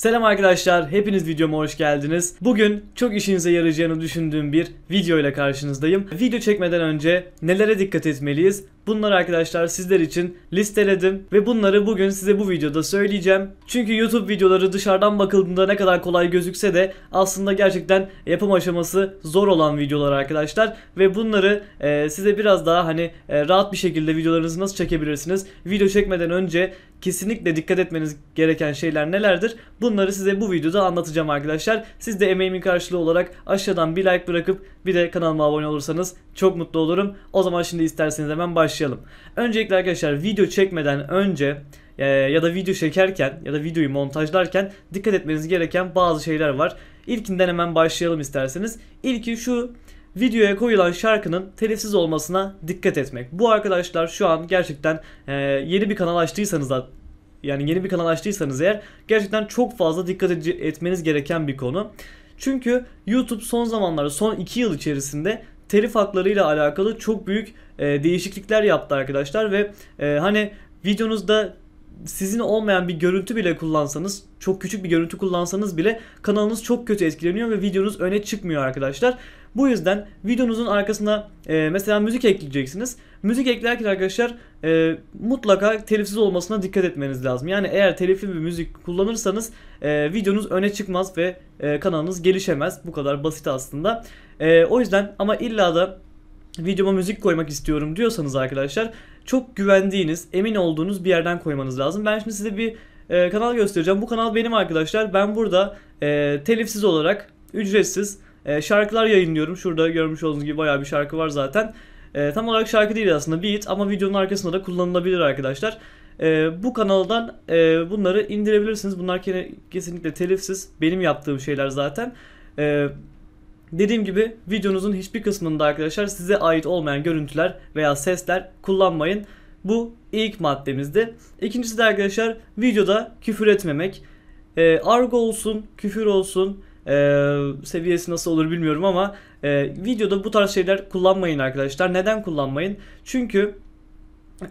Selam arkadaşlar, hepiniz videoma hoş geldiniz. Bugün çok işinize yarayacağını düşündüğüm bir video ile karşınızdayım. Video çekmeden önce nelere dikkat etmeliyiz? Bunları arkadaşlar sizler için listeledim ve bunları bugün size bu videoda söyleyeceğim. Çünkü YouTube videoları dışarıdan bakıldığında ne kadar kolay gözükse de aslında gerçekten yapım aşaması zor olan videolar arkadaşlar. Ve bunları e, size biraz daha hani e, rahat bir şekilde videolarınızı nasıl çekebilirsiniz? Video çekmeden önce kesinlikle dikkat etmeniz gereken şeyler nelerdir? Bunları size bu videoda anlatacağım arkadaşlar. Siz de emeğimin karşılığı olarak aşağıdan bir like bırakıp bir de kanalıma abone olursanız çok mutlu olurum. O zaman şimdi isterseniz hemen başlayalım. Öncelikle arkadaşlar video çekmeden önce e, ya da video çekerken ya da videoyu montajlarken dikkat etmeniz gereken bazı şeyler var. İlkinden hemen başlayalım isterseniz. İlki şu videoya koyulan şarkının telifsiz olmasına dikkat etmek. Bu arkadaşlar şu an gerçekten e, yeni bir kanal açtıysanız da yani yeni bir kanal açtıysanız eğer gerçekten çok fazla dikkat etmeniz gereken bir konu. Çünkü YouTube son zamanlarda son 2 yıl içerisinde telif haklarıyla alakalı çok büyük e, değişiklikler yaptı arkadaşlar ve e, hani videonuzda sizin olmayan bir görüntü bile kullansanız, çok küçük bir görüntü kullansanız bile kanalınız çok kötü etkileniyor ve videonuz öne çıkmıyor arkadaşlar. Bu yüzden videonuzun arkasına e, mesela müzik ekleyeceksiniz. Müzik eklerken arkadaşlar e, mutlaka telifsiz olmasına dikkat etmeniz lazım. Yani eğer telifli bir müzik kullanırsanız e, videonuz öne çıkmaz ve e, kanalınız gelişemez. Bu kadar basit aslında. E, o yüzden ama illa da videoma müzik koymak istiyorum diyorsanız arkadaşlar çok güvendiğiniz, emin olduğunuz bir yerden koymanız lazım. Ben şimdi size bir e, kanal göstereceğim. Bu kanal benim arkadaşlar. Ben burada e, telifsiz olarak, ücretsiz e, şarkılar yayınlıyorum. Şurada görmüş olduğunuz gibi bayağı bir şarkı var zaten. E, tam olarak şarkı değil aslında beat ama videonun arkasında da kullanılabilir arkadaşlar. E, bu kanaldan e, bunları indirebilirsiniz. Bunlar kesinlikle telifsiz. Benim yaptığım şeyler zaten. E, Dediğim gibi videonuzun hiçbir kısmında arkadaşlar size ait olmayan görüntüler veya sesler kullanmayın. Bu ilk maddemizdi. İkincisi de arkadaşlar videoda küfür etmemek. E, argo olsun, küfür olsun, e, seviyesi nasıl olur bilmiyorum ama e, videoda bu tarz şeyler kullanmayın arkadaşlar. Neden kullanmayın? Çünkü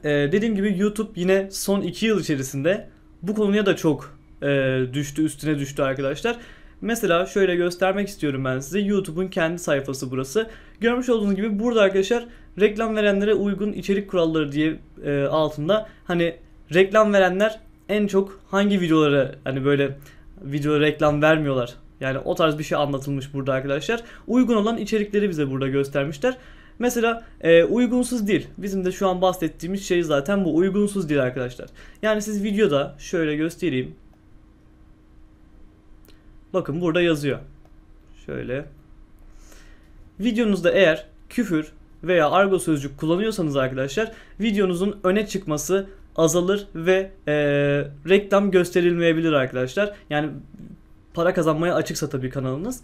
e, dediğim gibi YouTube yine son 2 yıl içerisinde bu konuya da çok e, düştü, üstüne düştü arkadaşlar. Mesela şöyle göstermek istiyorum ben size. YouTube'un kendi sayfası burası. Görmüş olduğunuz gibi burada arkadaşlar reklam verenlere uygun içerik kuralları diye e, altında hani reklam verenler en çok hangi videolara hani böyle video reklam vermiyorlar. Yani o tarz bir şey anlatılmış burada arkadaşlar. Uygun olan içerikleri bize burada göstermişler. Mesela e, uygunsuz dil. Bizim de şu an bahsettiğimiz şey zaten bu uygunsuz dil arkadaşlar. Yani siz videoda şöyle göstereyim. Bakın burada yazıyor. Şöyle. Videonuzda eğer küfür veya argo sözcük kullanıyorsanız arkadaşlar videonuzun öne çıkması azalır ve e, reklam gösterilmeyebilir arkadaşlar. Yani para kazanmaya açıksa tabii kanalınız.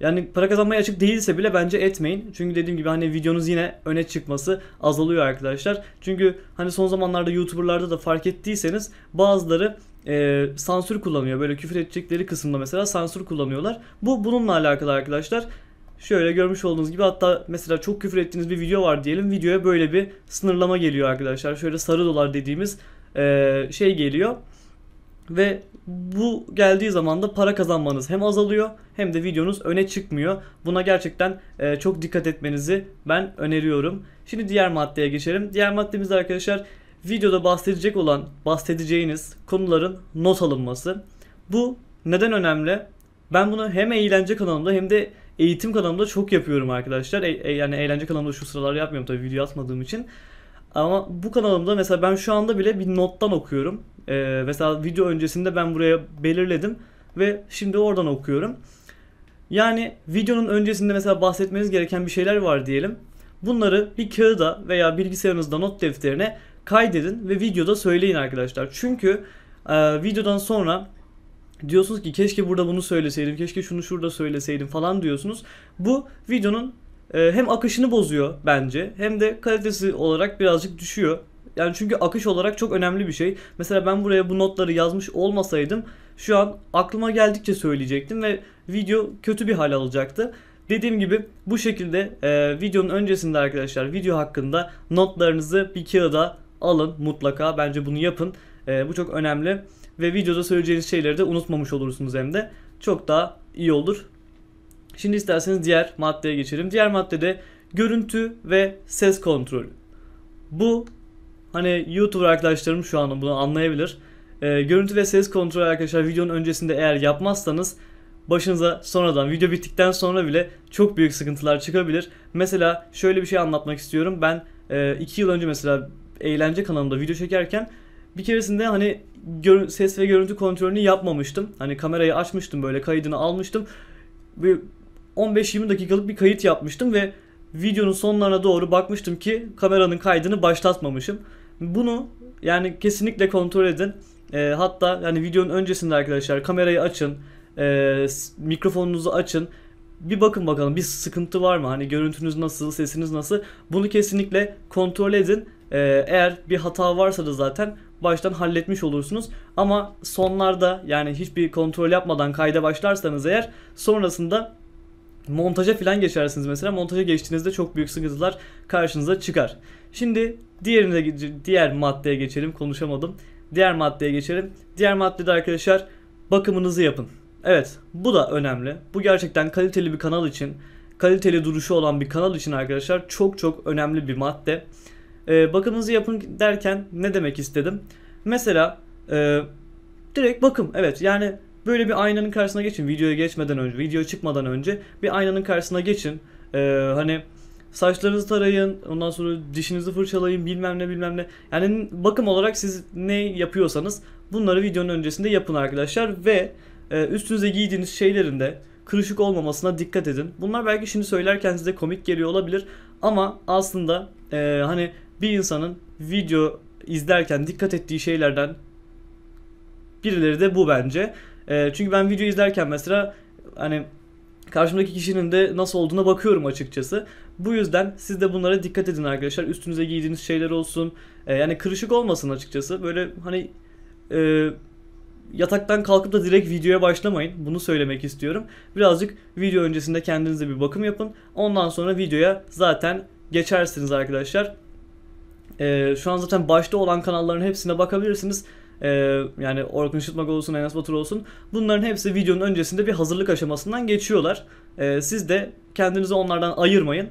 Yani para kazanmaya açık değilse bile bence etmeyin. Çünkü dediğim gibi hani videonuz yine öne çıkması azalıyor arkadaşlar. Çünkü hani son zamanlarda YouTuber'larda da fark ettiyseniz bazıları e, sansür kullanıyor. Böyle küfür edecekleri kısımda mesela sansür kullanıyorlar. Bu bununla alakalı arkadaşlar. Şöyle görmüş olduğunuz gibi hatta mesela çok küfür ettiğiniz bir video var diyelim. Videoya böyle bir sınırlama geliyor arkadaşlar. Şöyle sarı dolar dediğimiz e, şey geliyor. Ve bu geldiği zaman da para kazanmanız hem azalıyor hem de videonuz öne çıkmıyor. Buna gerçekten e, çok dikkat etmenizi ben öneriyorum. Şimdi diğer maddeye geçelim. Diğer maddemizde arkadaşlar videoda bahsedecek olan, bahsedeceğiniz konuların not alınması. Bu neden önemli? Ben bunu hem eğlence kanalımda hem de eğitim kanalımda çok yapıyorum arkadaşlar. E, e yani eğlence kanalımda şu sıralar yapmıyorum tabii video atmadığım için. Ama bu kanalımda mesela ben şu anda bile bir nottan okuyorum. Ee, mesela video öncesinde ben buraya belirledim ve şimdi oradan okuyorum. Yani videonun öncesinde mesela bahsetmeniz gereken bir şeyler var diyelim. Bunları bir kağıda veya bilgisayarınızda not defterine kaydedin ve videoda söyleyin arkadaşlar. Çünkü e, videodan sonra diyorsunuz ki keşke burada bunu söyleseydim, keşke şunu şurada söyleseydim falan diyorsunuz. Bu videonun e, hem akışını bozuyor bence hem de kalitesi olarak birazcık düşüyor. Yani çünkü akış olarak çok önemli bir şey. Mesela ben buraya bu notları yazmış olmasaydım şu an aklıma geldikçe söyleyecektim ve video kötü bir hal alacaktı. Dediğim gibi bu şekilde e, videonun öncesinde arkadaşlar video hakkında notlarınızı bir kağıda alın mutlaka. Bence bunu yapın. E, bu çok önemli. Ve videoda söyleyeceğiniz şeyleri de unutmamış olursunuz hem de. Çok daha iyi olur. Şimdi isterseniz diğer maddeye geçelim. Diğer maddede görüntü ve ses kontrolü. Bu hani YouTuber arkadaşlarım şu an bunu anlayabilir. E, görüntü ve ses kontrolü arkadaşlar videonun öncesinde eğer yapmazsanız başınıza sonradan video bittikten sonra bile çok büyük sıkıntılar çıkabilir. Mesela şöyle bir şey anlatmak istiyorum. Ben 2 e, yıl önce mesela eğlence kanalımda video çekerken bir keresinde hani gör, ses ve görüntü kontrolünü yapmamıştım. Hani kamerayı açmıştım böyle kaydını almıştım. Bir 15-20 dakikalık bir kayıt yapmıştım ve videonun sonlarına doğru bakmıştım ki kameranın kaydını başlatmamışım. Bunu yani kesinlikle kontrol edin. E, hatta yani videonun öncesinde arkadaşlar kamerayı açın, e, mikrofonunuzu açın. Bir bakın bakalım bir sıkıntı var mı? Hani görüntünüz nasıl, sesiniz nasıl? Bunu kesinlikle kontrol edin. Ee, eğer bir hata varsa da zaten baştan halletmiş olursunuz. Ama sonlarda yani hiçbir kontrol yapmadan kayda başlarsanız eğer sonrasında montaja falan geçersiniz mesela. Montaja geçtiğinizde çok büyük sıkıntılar karşınıza çıkar. Şimdi diğerine diğer maddeye geçelim. Konuşamadım. Diğer maddeye geçelim. Diğer maddede arkadaşlar bakımınızı yapın. Evet bu da önemli. Bu gerçekten kaliteli bir kanal için, kaliteli duruşu olan bir kanal için arkadaşlar çok çok önemli bir madde e, ee, bakımınızı yapın derken ne demek istedim? Mesela e, direkt bakım evet yani böyle bir aynanın karşısına geçin videoya geçmeden önce video çıkmadan önce bir aynanın karşısına geçin. E, hani saçlarınızı tarayın, ondan sonra dişinizi fırçalayın, bilmem ne bilmem ne. Yani bakım olarak siz ne yapıyorsanız bunları videonun öncesinde yapın arkadaşlar ve e, üstünüze giydiğiniz şeylerin de kırışık olmamasına dikkat edin. Bunlar belki şimdi söylerken size komik geliyor olabilir ama aslında e, hani bir insanın video izlerken dikkat ettiği şeylerden birileri de bu bence. Ee, çünkü ben video izlerken mesela hani karşımdaki kişinin de nasıl olduğuna bakıyorum açıkçası. Bu yüzden siz de bunlara dikkat edin arkadaşlar. Üstünüze giydiğiniz şeyler olsun. Ee, yani kırışık olmasın açıkçası. Böyle hani e, yataktan kalkıp da direkt videoya başlamayın. Bunu söylemek istiyorum. Birazcık video öncesinde kendinize bir bakım yapın. Ondan sonra videoya zaten geçersiniz arkadaşlar. E, şu an zaten başta olan kanalların hepsine bakabilirsiniz. E, yani Orkun Işıtmak olsun, Enes Batur olsun. Bunların hepsi videonun öncesinde bir hazırlık aşamasından geçiyorlar. E, siz de kendinizi onlardan ayırmayın.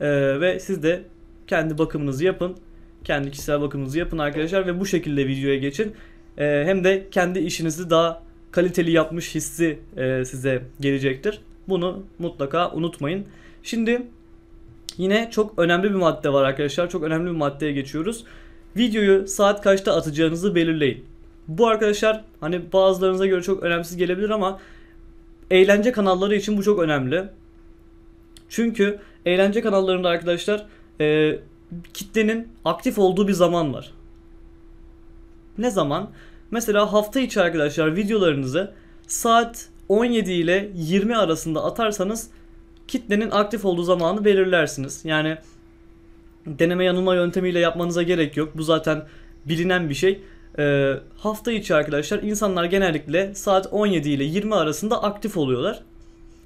E, ve siz de kendi bakımınızı yapın. Kendi kişisel bakımınızı yapın arkadaşlar ve bu şekilde videoya geçin. E, hem de kendi işinizi daha kaliteli yapmış hissi e, size gelecektir. Bunu mutlaka unutmayın. Şimdi Yine çok önemli bir madde var arkadaşlar. Çok önemli bir maddeye geçiyoruz. Videoyu saat kaçta atacağınızı belirleyin. Bu arkadaşlar hani bazılarınıza göre çok önemsiz gelebilir ama eğlence kanalları için bu çok önemli. Çünkü eğlence kanallarında arkadaşlar e, kitlenin aktif olduğu bir zaman var. Ne zaman? Mesela hafta içi arkadaşlar videolarınızı saat 17 ile 20 arasında atarsanız kitlenin aktif olduğu zamanı belirlersiniz. Yani deneme yanılma yöntemiyle yapmanıza gerek yok. Bu zaten bilinen bir şey. E, hafta içi arkadaşlar insanlar genellikle saat 17 ile 20 arasında aktif oluyorlar.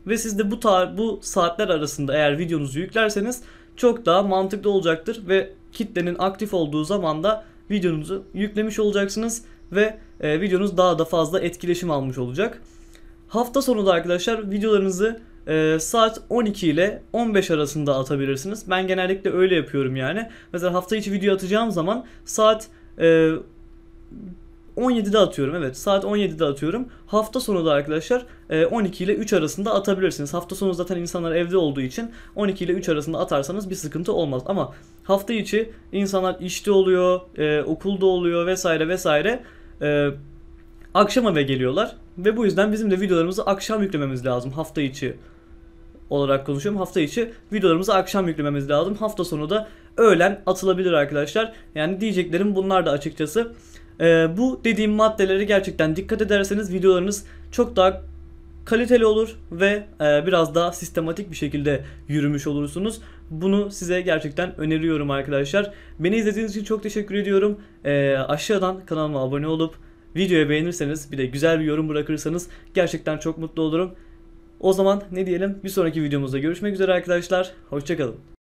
Ve siz de bu, tar- bu saatler arasında eğer videonuzu yüklerseniz çok daha mantıklı olacaktır. Ve kitlenin aktif olduğu zamanda videonuzu yüklemiş olacaksınız. Ve e, videonuz daha da fazla etkileşim almış olacak. Hafta sonu da arkadaşlar videolarınızı ee, saat 12 ile 15 arasında atabilirsiniz. Ben genellikle öyle yapıyorum yani. Mesela hafta içi video atacağım zaman saat 17'de e, atıyorum evet saat 17'de atıyorum. Hafta sonu da arkadaşlar 12 e, ile 3 arasında atabilirsiniz. Hafta sonu zaten insanlar evde olduğu için 12 ile 3 arasında atarsanız bir sıkıntı olmaz. Ama hafta içi insanlar işte oluyor, e, okulda oluyor vesaire vesaire akşam eve geliyorlar ve bu yüzden bizim de videolarımızı akşam yüklememiz lazım hafta içi olarak konuşuyorum. Hafta içi videolarımızı akşam yüklememiz lazım. Hafta sonu da öğlen atılabilir arkadaşlar. Yani diyeceklerim bunlar da açıkçası. Ee, bu dediğim maddeleri gerçekten dikkat ederseniz videolarınız çok daha kaliteli olur ve e, biraz daha sistematik bir şekilde yürümüş olursunuz. Bunu size gerçekten öneriyorum arkadaşlar. Beni izlediğiniz için çok teşekkür ediyorum. E, aşağıdan kanalıma abone olup Videoyu beğenirseniz bir de güzel bir yorum bırakırsanız gerçekten çok mutlu olurum. O zaman ne diyelim bir sonraki videomuzda görüşmek üzere arkadaşlar. Hoşçakalın.